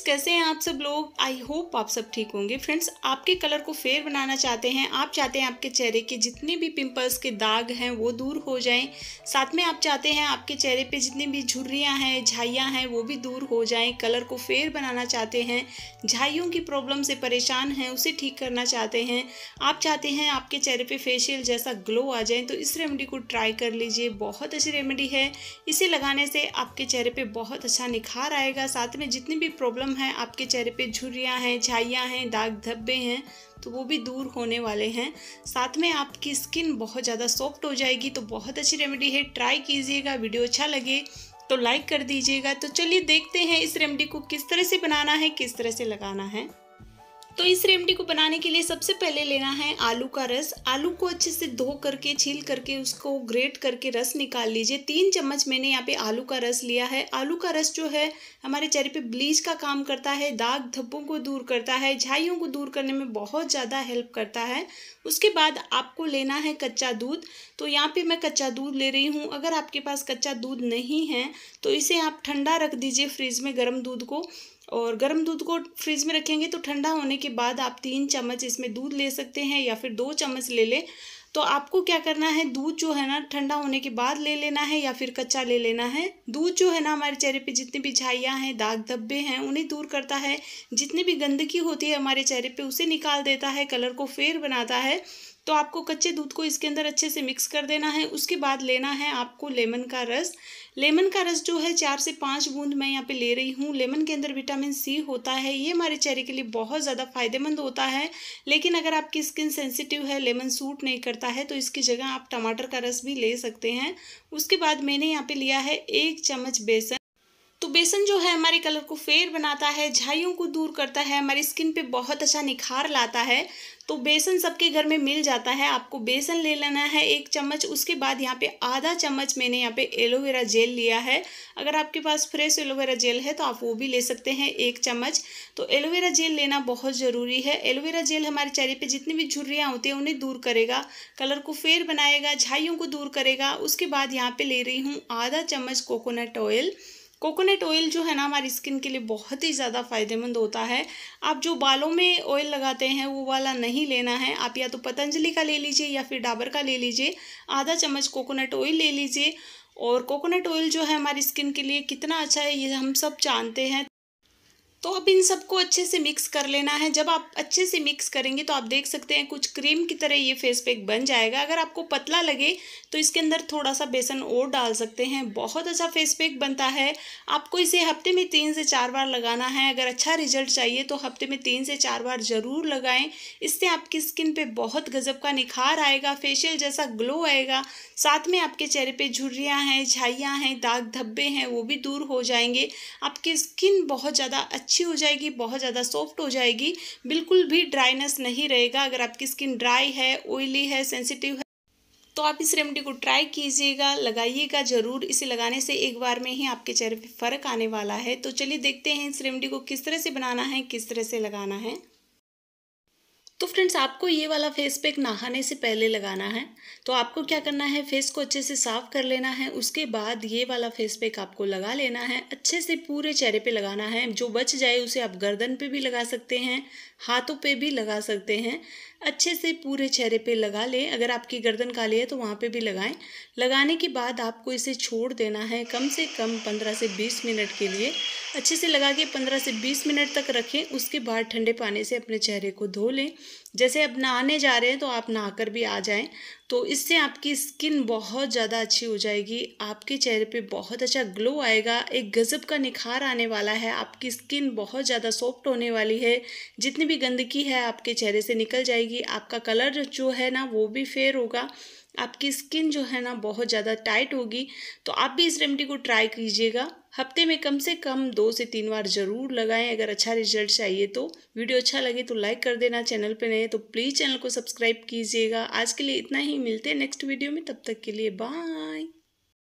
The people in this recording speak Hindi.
फ्रेंड्स कैसे हैं आप सब लोग आई होप आप सब ठीक होंगे फ्रेंड्स आपके कलर को फेयर बनाना चाहते हैं आप चाहते हैं आपके चेहरे के जितने भी पिंपल्स के दाग हैं वो दूर हो जाएं साथ में आप चाहते हैं आपके चेहरे पे जितनी भी झुर्रियाँ हैं झाइयाँ हैं वो भी दूर हो जाएं कलर को फेयर बनाना चाहते हैं झाइयों की प्रॉब्लम से परेशान हैं उसे ठीक करना चाहते हैं आप चाहते हैं आपके चेहरे पर फेशियल जैसा ग्लो आ जाए तो इस रेमेडी को ट्राई कर लीजिए बहुत अच्छी रेमेडी है इसे लगाने से आपके चेहरे पर बहुत अच्छा निखार आएगा साथ में जितनी भी प्रॉब्लम प्रॉब्लम है आपके चेहरे पे झुर्रियाँ हैं झाइयाँ हैं दाग धब्बे हैं तो वो भी दूर होने वाले हैं साथ में आपकी स्किन बहुत ज़्यादा सॉफ्ट हो जाएगी तो बहुत अच्छी रेमेडी है ट्राई कीजिएगा वीडियो अच्छा लगे तो लाइक कर दीजिएगा तो चलिए देखते हैं इस रेमेडी को किस तरह से बनाना है किस तरह से लगाना है तो इस रेमडी को बनाने के लिए सबसे पहले लेना है आलू का रस आलू को अच्छे से धो करके छील करके उसको ग्रेट करके रस निकाल लीजिए तीन चम्मच मैंने यहाँ पे आलू का रस लिया है आलू का रस जो है हमारे चेहरे पे ब्लीच का काम करता है दाग धब्बों को दूर करता है झाइयों को दूर करने में बहुत ज़्यादा हेल्प करता है उसके बाद आपको लेना है कच्चा दूध तो यहाँ पर मैं कच्चा दूध ले रही हूँ अगर आपके पास कच्चा दूध नहीं है तो इसे आप ठंडा रख दीजिए फ्रिज में गर्म दूध को और गर्म दूध को फ्रिज में रखेंगे तो ठंडा होने के बाद आप तीन चम्मच इसमें दूध ले सकते हैं या फिर दो चम्मच ले लें तो आपको क्या करना है दूध जो है ना ठंडा होने के बाद ले लेना है या फिर कच्चा ले लेना है दूध जो है ना हमारे चेहरे पे जितनी भी झाइयाँ हैं दाग धब्बे हैं उन्हें दूर करता है जितनी भी गंदगी होती है हमारे चेहरे पे उसे निकाल देता है कलर को फेर बनाता है तो आपको कच्चे दूध को इसके अंदर अच्छे से मिक्स कर देना है उसके बाद लेना है आपको लेमन का रस लेमन का रस जो है चार से पाँच बूंद मैं यहाँ पे ले रही हूँ लेमन के अंदर विटामिन सी होता है ये हमारे चेहरे के लिए बहुत ज़्यादा फायदेमंद होता है लेकिन अगर आपकी स्किन सेंसिटिव है लेमन सूट नहीं करता है तो इसकी जगह आप टमाटर का रस भी ले सकते हैं उसके बाद मैंने यहाँ पर लिया है एक चम्मच बेसन तो बेसन जो है हमारे कलर को फेयर बनाता है झाइयों को दूर करता है हमारी स्किन पे बहुत अच्छा निखार लाता है तो बेसन सबके घर में मिल जाता है आपको बेसन ले लेना है एक चम्मच उसके बाद यहाँ पे आधा चम्मच मैंने यहाँ पे एलोवेरा जेल लिया है अगर आपके पास फ्रेश एलोवेरा जेल है तो आप वो भी ले सकते हैं एक चम्मच तो एलोवेरा जेल लेना बहुत ज़रूरी है एलोवेरा जेल हमारे चेहरे पे जितनी भी झुर्रियाँ होती हैं उन्हें दूर करेगा कलर को फेयर बनाएगा झाइयों को दूर करेगा उसके बाद यहाँ पर ले रही हूँ आधा चम्मच कोकोनट ऑयल कोकोनट ऑयल जो है ना हमारी स्किन के लिए बहुत ही ज़्यादा फायदेमंद होता है आप जो बालों में ऑयल लगाते हैं वो वाला नहीं लेना है आप या तो पतंजलि का ले लीजिए या फिर डाबर का ले लीजिए आधा चम्मच कोकोनट ऑयल ले लीजिए और कोकोनट ऑयल जो है हमारी स्किन के लिए कितना अच्छा है ये हम सब जानते हैं तो अब इन सबको अच्छे से मिक्स कर लेना है जब आप अच्छे से मिक्स करेंगे तो आप देख सकते हैं कुछ क्रीम की तरह ये फेस पैक बन जाएगा अगर आपको पतला लगे तो इसके अंदर थोड़ा सा बेसन और डाल सकते हैं बहुत अच्छा फेस पैक बनता है आपको इसे हफ्ते में तीन से चार बार लगाना है अगर अच्छा रिजल्ट चाहिए तो हफ्ते में तीन से चार बार ज़रूर लगाएँ इससे आपकी स्किन पर बहुत गजब का निखार आएगा फेशियल जैसा ग्लो आएगा साथ में आपके चेहरे पर झुर्रियाँ हैं झाइयाँ हैं दाग धब्बे हैं वो भी दूर हो जाएंगे आपकी स्किन बहुत ज़्यादा अच्छी हो जाएगी बहुत ज़्यादा सॉफ्ट हो जाएगी बिल्कुल भी ड्राइनेस नहीं रहेगा अगर आपकी स्किन ड्राई है ऑयली है सेंसिटिव है तो आप इस रेमेडी को ट्राई कीजिएगा लगाइएगा ज़रूर इसे लगाने से एक बार में ही आपके चेहरे पे फ़र्क आने वाला है तो चलिए देखते हैं इस रेमेडी को किस तरह से बनाना है किस तरह से लगाना है तो फ्रेंड्स आपको ये वाला फेस पैक नहाने से पहले लगाना है तो आपको क्या करना है फेस को अच्छे से साफ़ कर लेना है उसके बाद ये वाला फेस पैक आपको लगा लेना है अच्छे से पूरे चेहरे पे लगाना है जो बच जाए उसे आप गर्दन पे भी लगा सकते हैं हाथों पे भी लगा सकते हैं अच्छे से पूरे चेहरे पे लगा लें अगर आपकी गर्दन काली है तो वहाँ पे भी लगाएं लगाने के बाद आपको इसे छोड़ देना है कम से कम पंद्रह से बीस मिनट के लिए अच्छे से लगा के पंद्रह से बीस मिनट तक रखें उसके बाद ठंडे पानी से अपने चेहरे को धो लें जैसे अब नहाने जा रहे हैं तो आप नहाकर भी आ जाएं तो इससे आपकी स्किन बहुत ज़्यादा अच्छी हो जाएगी आपके चेहरे पे बहुत अच्छा ग्लो आएगा एक गज़ब का निखार आने वाला है आपकी स्किन बहुत ज़्यादा सॉफ्ट होने वाली है जितनी भी गंदगी है आपके चेहरे से निकल जाएगी आपका कलर जो है ना वो भी फेयर होगा आपकी स्किन जो है ना बहुत ज़्यादा टाइट होगी तो आप भी इस रेमेडी को ट्राई कीजिएगा हफ्ते में कम से कम दो से तीन बार ज़रूर लगाएं अगर अच्छा रिजल्ट चाहिए तो वीडियो अच्छा लगे तो लाइक कर देना चैनल पर नए तो प्लीज़ चैनल को सब्सक्राइब कीजिएगा आज के लिए इतना ही मिलते हैं नेक्स्ट वीडियो में तब तक के लिए बाय